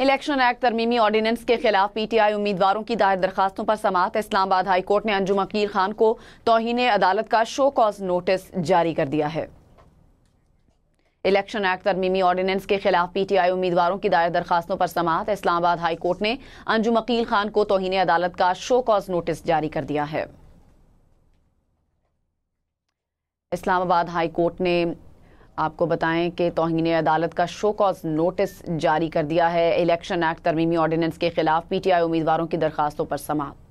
election act तरमीमी ordinance के खिलाफ PTI उम्मीदवारों की दायर दरखास्तों पर समात इस्लामाबाद हाईकोर्ट ने अंजुम अकील खान को तोहन अदालत का शो कॉज नोटिस जारी कर दिया है इलेक्शन एक्ट तरमीमी ऑर्डिनेंस के खिलाफ पीटीआई उम्मीदवारों की दायर दरखास्तों पर समात इस्लामाबाद हाईकोर्ट ने अंजुम अकील खान को तोहन अदालत का शो कॉज नोटिस जारी कर दिया है इस्लामाबाद हाईकोर्ट ने आपको बताएं कि तोहनी अदालत का शो कॉज नोटिस जारी कर दिया है इलेक्शन एक्ट तरमीमी ऑर्डिनेंस के खिलाफ पीटीआई उम्मीदवारों की दरखास्तों पर समाप्त